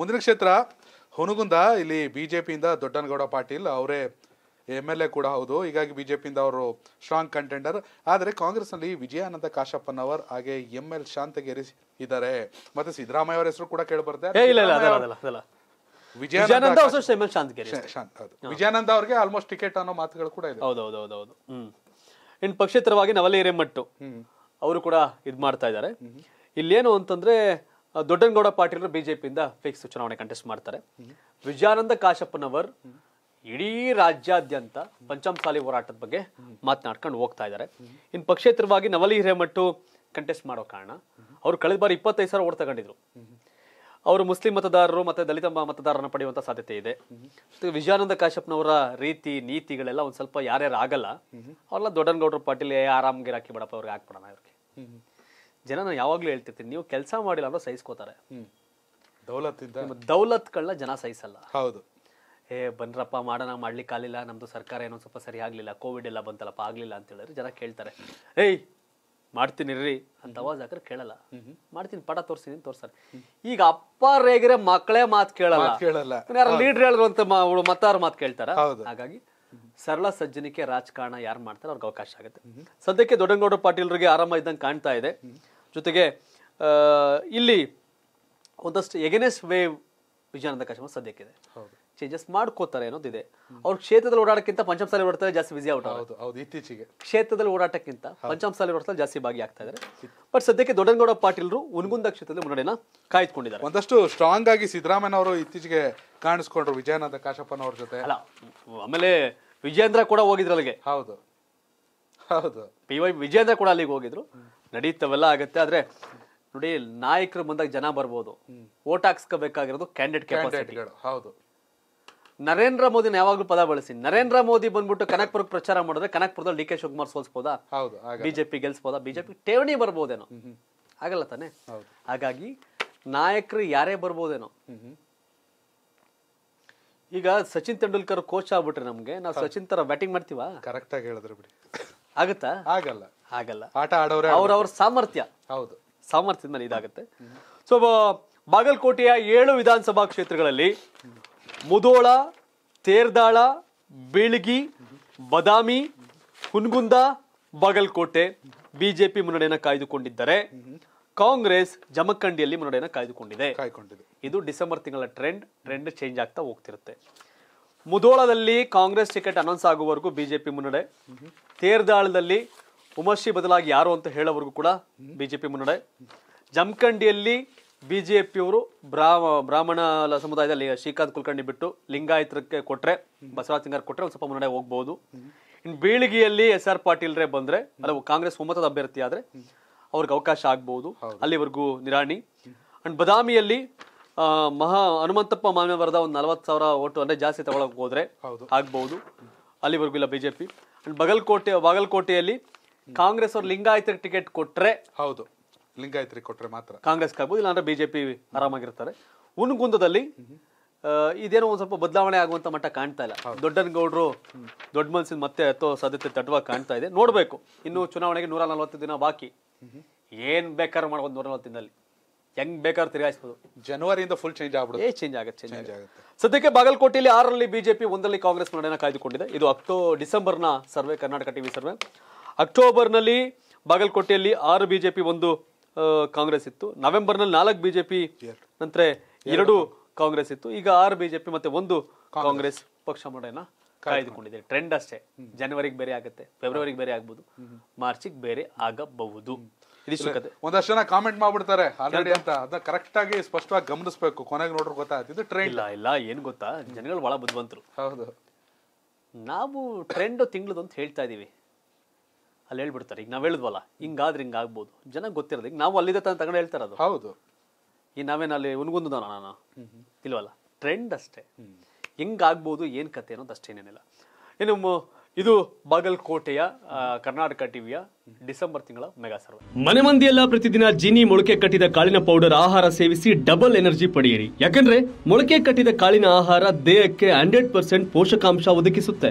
ಮುಂದಿನ ಕ್ಷೇತ್ರ ಹುನಗುಂದ ಇಲ್ಲಿ ಬಿಜೆಪಿಯಿಂದ ದೊಡ್ಡನಗೌಡ ಪಾಟೀಲ್ ಅವರೇ ಎಮ್ ಎಲ್ ಎ ಕೂಡ ಹೌದು ಹೀಗಾಗಿ ಬಿಜೆಪಿಯಿಂದ ಜೆ ಅವರು ಸ್ಟ್ರಾಂಗ್ ಕಂಟೆಂಡರ್ ಆದರೆ ಕಾಂಗ್ರೆಸ್ನಲ್ಲಿ ವಿಜಯಾನಂದ ಕಾಶಪ್ಪನವರ್ ಹಾಗೆ ಎಂ ಎಲ್ ಶಾಂತಗೇರಿ ಇದ್ದಾರೆ ಮತ್ತೆ ಸಿದ್ದರಾಮಯ್ಯ ಅವರ ಹೆಸರು ಕೂಡ ಕೇಳಬರುತ್ತೆ ವಿಜಯಾನಂದ ವಿಜಯಾನಂದ ಅವ್ರಿಗೆ ಆಲ್ಮೋಸ್ಟ್ ಟಿಕೆಟ್ ಅನ್ನೋ ಮಾತುಗಳು ಕೂಡ ಇದೆ ಹೌದು ಹೌದು ಹೌದು ಹ್ಮ್ ಇನ್ ಪಕ್ಷೇತರವಾಗಿ ನವಲೆ ಹಿರೇಮಟ್ಟು ಅವರು ಕೂಡ ಇದ್ ಮಾಡ್ತಾ ಇದ್ದಾರೆ ಇಲ್ಲೇನು ಅಂತಂದ್ರೆ ದೊಡ್ಡನಗೌಡ ಪಾಟೀಲ್ ಬಿಜೆಪಿಯಿಂದ ಫಿಕ್ಸ್ ಚುನಾವಣೆ ಕಂಟೆಸ್ಟ್ ಮಾಡ್ತಾರೆ ವಿಜಯಾನಂದ ಕಾಶಪ್ಪನವರ್ ಇಡೀ ರಾಜ್ಯಾದ್ಯಂತ ಪಂಚಮಸಾಲಿ ಹೋರಾಟದ ಬಗ್ಗೆ ಮಾತನಾಡ್ಕೊಂಡು ಹೋಗ್ತಾ ಇದ್ದಾರೆ ಇನ್ ಪಕ್ಷೇತರವಾಗಿ ನವಲಿ ಹಿರೇಮಠು ಕಂಟೆಸ್ಟ್ ಮಾಡೋ ಕಾರಣ ಅವರು ಕಳೆದ ಬಾರಿ ಇಪ್ಪತ್ತೈದು ಸಾವಿರ ಓಟ್ ತಗೊಂಡಿದ್ರು ಅವರು ಮುಸ್ಲಿಂ ಮತದಾರರು ಮತ್ತೆ ದಲಿತ ಮತದಾರರನ್ನ ಪಡೆಯುವಂತ ಸಾಧ್ಯತೆ ಇದೆ ವಿಜಯಾನಂದ ಕಾಶ್ಯಪ್ನವರ ರೀತಿ ನೀತಿಗಳೆಲ್ಲ ಒಂದ್ ಸ್ವಲ್ಪ ಯಾರ್ಯಾರು ಆಗಲ್ಲ ಅವ್ರಲ್ಲ ದೊಡ್ಡನಗೌಡರು ಪಾಟೀಲ್ ಆರಾಮ್ಗೆ ರಾಕಿ ಬಡಪ್ಪ ಅವ್ರಿಗೆ ಹಾಕ್ಬಿಡೋಣ ಅವ್ರಿಗೆ ಜನ ನಾನು ಯಾವಾಗಲೂ ಹೇಳ್ತಿರ್ತೀನಿ ನೀವು ಕೆಲಸ ಮಾಡಿಲ್ಲ ಅಂದ್ರೆ ಸಹಿಸ್ಕೋತಾರೆ ದೌಲತ್ ಕಳ್ಳ ಜನ ಸಹಿಸಲ್ಲ ಹೌದು ಏ ಬನ್ರಪ್ಪ ಮಾಡೋಣ ಮಾಡ್ಲಿಕ್ಕಾಗಲಿಲ್ಲ ನಮ್ದು ಸರ್ಕಾರ ಏನೋ ಸ್ವಲ್ಪ ಸರಿ ಆಗ್ಲಿಲ್ಲ ಕೋವಿಡ್ ಎಲ್ಲ ಬಂತಲ್ಲಪ್ಪ ಆಗಲಿಲ್ಲ ಅಂತ ಹೇಳಿದ್ರೆ ಜನ ಕೇಳ್ತಾರೆ ಏಯ್ ಮಾಡ್ತೀನಿ ಅಂತ ಅವಾಜ್ ಹಾಕ್ರೆ ಕೇಳಲ್ಲ ಮಾಡ್ತೀನಿ ಪಟ ತೋರ್ಸಿನಿ ತೋರ್ಸಾರೆ ಈಗ ಅಪ್ಪ ರೇಗಿರೆ ಮಕ್ಕಳೇ ಮಾತು ಕೇಳಲ್ಲ ಕೇಳಲ್ಲ ಲೀಡ್ರ್ ಹೇಳಿರುವಂತ ಮತ್ತಾರು ಮಾತು ಕೇಳ್ತಾರ ಹಾಗಾಗಿ ಸರಳ ಸಜ್ಜನಿಕೆ ರಾಜಕಾರಣ ಯಾರು ಮಾಡ್ತಾರೆ ಅವ್ರಿಗೆ ಅವಕಾಶ ಆಗುತ್ತೆ ಸದ್ಯಕ್ಕೆ ದೊಡ್ಡಂಗೌಡ ಪಾಟೀಲ್ರಿಗೆ ಆರಾಮ ಇದ್ದಂಗೆ ಕಾಣ್ತಾ ಇದೆ ಜೊತೆಗೆ ಇಲ್ಲಿ ಒಂದಷ್ಟು ಎಗೆನೆಸ್ಟ್ ವೇವ್ ವಿಜಯಾನಂದ ಕಾಶ್ಯಪ ಸದ್ಯಕ್ಕಿದೆ ಚೇಂಜಸ್ ಮಾಡ್ಕೋತಾರೆ ಅನ್ನೋದಿದೆ ಅವ್ರ ಕ್ಷೇತ್ರದಲ್ಲಿ ಓಡಾಡಕ್ಕಿಂತ ಪಂಚಮಸಾಲಿ ಓಡಾಡ್ತಾರೆ ಜಾಸ್ತಿ ಬಿಸಿ ಔಟ್ ಹೌದು ಇತ್ತೀಚೆಗೆ ಕ್ಷೇತ್ರದಲ್ಲಿ ಓಡಾಟಕ್ಕಿಂತ ಪಂಚಮಸಾಲಿ ಓಡಿಸಲು ಜಾಸ್ತಿ ಜಾಸ್ತಿ ಭಾಗಿಯಾಗ್ತಾ ಇದ್ದಾರೆ ಬಟ್ ಸದ್ಯಕ್ಕೆ ದೊಡ್ಡನಗೌಡ ಪಾಟೀಲ್ರು ಉನ್ಗುಂದ ಕ್ಷೇತ್ರದಲ್ಲಿ ಮುನ್ನಡೆನ ಕಾಯ್ದುಕೊಂಡಿದ್ದಾರೆ ಒಂದಷ್ಟು ಸ್ಟ್ರಾಂಗ್ ಆಗಿ ಸಿದ್ದರಾಮಯ್ಯ ಅವರು ಇತ್ತೀಚೆಗೆ ಕಾಣಿಸ್ಕೊಂಡ್ರು ವಿಜಯಾನಂದ ಕಾಶಪ್ಪನವ್ರ ಜೊತೆ ಅಲ್ಲ ಆಮೇಲೆ ವಿಜೇಂದ್ರ ಕೂಡ ಹೋಗಿದ್ರು ಅಲ್ಲಿಗೆ ಹೌದು ಹೌದು ಪಿ ವೈ ವಿಜೇಂದ್ರ ಕೂಡ ಅಲ್ಲಿಗೆ ಹೋಗಿದ್ರು ನಡೀತವೆಲ್ಲ ಆಗತ್ತೆ ಆದ್ರೆ ನೋಡಿ ನಾಯಕರು ಬಂದಾಗ ಜನ ಬರ್ಬೋದು ಓಟ್ ಹಾಕ್ಸ್ಕೋಬೇಕಾಗಿರೋದು ಕ್ಯಾಂಡಿಡೇಟ್ ಕ್ಯಾಂಡಿಡೇಟ್ ಹೌದು ನರೇಂದ್ರ ಮೋದಿನ ಯಾವಾಗ್ಲೂ ಪದ ಬಳಸಿ ನರೇಂದ್ರ ಮೋದಿ ಬಂದ್ಬಿಟ್ಟು ಕನಕ್ಪುರ ಪ್ರಚಾರ ಮಾಡಿದ್ರೆ ಕನಕ್ಪುರದಲ್ಲಿ ಡಿ ಕೆ ಶಿವಕುಮಾರ್ ಸೋಲ್ಸ್ಬೋದಾ ಹೌದು ಬಿಜೆಪಿ ಗೆಲ್ಸ್ಬೋದಾ ಬಿಜೆಪಿ ಠೇವಣಿ ಬರ್ಬೋದೇನೋ ಆಗಲ್ಲ ತಾನೆ ಹಾಗಾಗಿ ನಾಯಕರು ಯಾರೇ ಬರ್ಬೋದೇನೋ ಈಗ ಸಚಿನ್ ತೆಂಡೂಲ್ಕರ್ ಕೋಚ್ ಆಗ್ಬಿಟ್ರೆ ನಮ್ಗೆ ನಾವು ಸಚಿನ್ ತರ ಬ್ಯಾಟಿಂಗ್ ಮಾಡ್ತೀವ ಕರೆಕ್ಟ್ ಆಗಿ ಹೇಳಿದ್ರು ಬಿಡಿ ಆಗುತ್ತಾ ಆಗಲ್ಲ ಆಗಲ್ಲ ಆಟ ಆಡೋರೆ ಅವ್ರ ಅವ್ರ ಸಾಮರ್ಥ್ಯ ಹೌದು ಸಾಮರ್ಥ್ಯದ ಮೇಲೆ ಇದಾಗುತ್ತೆ ಸೊ ಬಾಗಲಕೋಟೆಯ ಏಳು ವಿಧಾನಸಭಾ ಕ್ಷೇತ್ರಗಳಲ್ಲಿ ಮುದೋಳ ತೇರ್ದಾಳ ಬೀಳ್ಗಿ ಬದಾಮಿ ಹುನ್ಗುಂದ ಬಾಗಲಕೋಟೆ ಬಿಜೆಪಿ ಮುನ್ನಡೆಯನ್ನು ಕಾಯ್ದುಕೊಂಡಿದ್ದಾರೆ ಕಾಂಗ್ರೆಸ್ ಜಮಖಂಡಿಯಲ್ಲಿ ಮುನ್ನಡೆಯನ್ನು ಕಾಯ್ದುಕೊಂಡಿದೆ ಕಾಯ್ಕೊಂಡಿದೆ ಇದು ಡಿಸೆಂಬರ್ ತಿಂಗಳ ಟ್ರೆಂಡ್ ಟ್ರೆಂಡ್ ಚೇಂಜ್ ಆಗ್ತಾ ಹೋಗ್ತಿರುತ್ತೆ ಮುಧೋಳದಲ್ಲಿ ಕಾಂಗ್ರೆಸ್ ಟಿಕೆಟ್ ಅನೌನ್ಸ್ ಆಗುವವರೆಗೂ ಬಿಜೆಪಿ ಮುನ್ನಡೆ ತೇರ್ದಾಳದಲ್ಲಿ ಉಮರ್ಷಿ ಬದಲಾಗಿ ಯಾರು ಅಂತ ಹೇಳೋವರೆಗೂ ಕೂಡ ಬಿಜೆಪಿ ಮುನ್ನಡೆ ಜಮಖಂಡಿಯಲ್ಲಿ ಬಿಜೆಪಿಯವರು ಬ್ರಾಹ್ಮ ಬ್ರಾಹ್ಮಣ ಸಮುದಾಯದಲ್ಲಿ ಶ್ರೀಕಾಂತ್ ಕುಲಕರ್ಣಿ ಬಿಟ್ಟು ಲಿಂಗಾಯತಕ್ಕೆ ಕೊಟ್ರೆ ಬಸವರಾಜ್ ಸಿಂಗಾರ್ ಕೊಟ್ರೆ ಒಂದು ಸ್ವಲ್ಪ ಮುನ್ನಡೆ ಹೋಗ್ಬೋದು ಇನ್ನು ಬೀಳಿಗೆಯಲ್ಲಿ ಎಸ್ ಆರ್ ಪಾಟೀಲ್ರೇ ಬಂದ್ರೆ ಅಲ್ಲ ಕಾಂಗ್ರೆಸ್ ಒಮ್ಮತದ ಅಭ್ಯರ್ಥಿ ಆದ್ರೆ ಅವ್ರಿಗೆ ಅವಕಾಶ ಆಗ್ಬೋದು ಅಲ್ಲಿವರೆಗೂ ನಿರಾಣಿ ಅಂಡ್ ಬದಾಮಿಯಲ್ಲಿ ಮಹಾ ಹನುಮಂತಪ್ಪ ಮಾನವರದ ಒಂದು ನಲವತ್ತು ಸಾವಿರ ಓಟು ಅಂದ್ರೆ ಜಾಸ್ತಿ ತಗೊಳಕ್ ಹೋದ್ರೆ ಆಗ್ಬಹುದು ಅಲ್ಲಿವರೆಗೂ ಇಲ್ಲ ಬಿಜೆಪಿ ಅಂಡ್ ಬಗಲ್ಕೋಟೆ ಬಾಗಲಕೋಟೆಯಲ್ಲಿ ಕಾಂಗ್ರೆಸ್ ಅವ್ರು ಲಿಂಗಾಯತ ಟಿಕೆಟ್ ಕೊಟ್ರೆ ಹೌದು ಲಿಂಗಾಯತರಿಗೆ ಕೊಟ್ರೆ ಮಾತ್ರ ಕಾಂಗ್ರೆಸ್ ಆಗ್ಬೋದು ಇಲ್ಲಾಂದ್ರೆ ಬಿಜೆಪಿ ಆರಾಮಾಗಿರ್ತಾರೆ ಉನ್ಗುಂದದಲ್ಲಿ ಇದೇನೋ ಒಂದ್ ಸ್ವಲ್ಪ ಬದಲಾವಣೆ ಆಗುವಂತ ಮಟ್ಟ ಕಾಣ್ತಾ ಇಲ್ಲ ದೊಡ್ಡನಗೌಡರು ದೊಡ್ಡ ಮನಸ್ಸಿನ ಮತ್ತೆ ಎತ್ತೋ ಸಾಧ್ಯತೆ ದಟ್ಟವಾಗಿ ಕಾಣ್ತಾ ಇದೆ ನೋಡ್ಬೇಕು ಇನ್ನು ಚುನಾವಣೆಗೆ ನೂರ ನಲವತ್ತು ದಿನ ಬಾಕಿ ಏನ್ ಬೇಕಾದ್ರೂ ಮಾಡ್ಬೋದು ಒಂದು ನಲ್ವತ್ತು ದಿನದಲ್ಲಿ ಹೆಂಗ್ ಬೇಕಾದ್ರೂ ತಿರುಗಾಯಿಸ್ಬೋದು ಜನವರಿಯಿಂದ ಫುಲ್ ಚೇಂಜ್ ಆಗ್ಬಿಡುತ್ತೆ ಏ ಚೇಂಜ್ ಆಗುತ್ತೆ ಚೇಂಜ್ ಆಗುತ್ತೆ ಸದ್ಯಕ್ಕೆ ಬಾಗಲಕೋಟೆಯಲ್ಲಿ ಆರರಲ್ಲಿ ಬಿಜೆಪಿ ಒಂದರಲ್ಲಿ ಕಾಂಗ್ರೆಸ್ ನಡೆಯನ್ನು ಕಾಯ್ದುಕೊಂಡಿದೆ ಇದು ಅಕ್ಟೋ ಡಿಸೆಂಬರ್ನ ಸರ್ವೆ ಕರ್ನಾಟಕ ಟಿವಿ ಸರ್ವೆ ಅಕ್ಟೋಬರ್ನಲ್ಲಿ ಬಾಗಲಕೋಟೆಯಲ್ಲಿ ಆರು ಬಿಜೆಪಿ ಒಂದು ಕಾಂಗ್ರೆಸ್ ಇತ್ತು ನವೆಂಬರ್ನಲ್ಲಿ ನಾಲ್ಕು ಬಿಜೆಪಿ ನಂತರ ಎರಡು ಕಾಂಗ್ರೆಸ್ ಇತ್ತು ಈಗ ಆರು ಬಿಜೆಪಿ ಮತ್ತೆ ಒಂದು ಕಾಂಗ್ರೆಸ್ ಪಕ್ಷ ಮಂಡನ ಕಾಯ್ದುಕೊಂಡಿದೆ ಟ್ರೆಂಡ್ ಅಷ್ಟೇ ಜನವರಿಗೆ ಬೇರೆ ಆಗುತ್ತೆ ಫೆಬ್ರವರಿಗೆ ಬೇರೆ ಆಗ್ಬೋದು ಮಾರ್ಚಿಗೆ ಬೇರೆ ಆಗಬಹುದು ಒಂದಷ್ಟು ಜನ ಕಾಮೆಂಟ್ ಮಾಡ್ಬಿಡ್ತಾರೆ ಆಲ್ರೆಡಿ ಅಂತ ಅದನ್ನ ಕರೆಕ್ಟ್ ಆಗಿ ಸ್ಪಷ್ಟವಾಗಿ ಗಮನಿಸಬೇಕು ಕೊನೆಗೆ ನೋಡ್ರು ಗೊತ್ತಾಗ್ತಿದ್ದು ಟ್ರೆಂಡ್ ಇಲ್ಲ ಇಲ್ಲ ಏನ್ ಗೊತ್ತಾ ಜನಗಳು ಬಹಳ ಬುದ್ಧಿವಂತರು ಹೌದು ನಾವು ಟ್ರೆಂಡ್ ತಿಂಗಳದು ಅಂತ ಹೇಳ್ತಾ ಇದೀವಿ ಅಲ್ಲಿ ಹೇಳ್ಬಿಡ್ತಾರೆ ಈಗ ನಾವು ಹೇಳಿದ್ವಲ್ಲ ಹಿಂಗಾದ್ರೆ ಹಿಂಗ ಆಗ್ಬೋದು ಜನ ಗೊತ್ತಿರೋದು ಈಗ ನಾವು ಅಲ್ಲಿದೆ ತನಕ ತಗೊಂಡು ಅದು ಹೌದು ಈ ನಾವೇನಲ್ಲಿ ಅಲ್ಲಿ ಉನ್ಗೊಂದು ನಾನು ಇಲ್ವಲ್ಲ ಟ್ರೆಂಡ್ ಅಷ್ಟೇ ಹೆಂಗಾಗ್ಬೋದು ಏನು ಕತೆ ಅನ್ನೋದು ಅಷ್ಟೇನೇನಿಲ್ಲ ಇನ್ನು ಇದು ಬಾಗಲಕೋಟೆಯ ಕರ್ನಾಟಕ ಟಿವಿಯ ಡಿಸೆಂಬರ್ ತಿಂಗಳ ಮೆಗಾ ಸರ್ವೆ ಮನೆ ಮಂದಿಯೆಲ್ಲ ಪ್ರತಿದಿನ ಜೀನಿ ಮೊಳಕೆ ಕಟ್ಟಿದ ಕಾಳಿನ ಪೌಡರ್ ಆಹಾರ ಸೇವಿಸಿ ಡಬಲ್ ಎನರ್ಜಿ ಪಡೆಯಿರಿ ಯಾಕಂದ್ರೆ ಮೊಳಕೆ ಕಟ್ಟಿದ ಕಾಳಿನ ಆಹಾರ ದೇಹಕ್ಕೆ ಹಂಡ್ರೆಡ್ ಪರ್ಸೆಂಟ್ ಪೋಷಕಾಂಶ ಒದಗಿಸುತ್ತೆ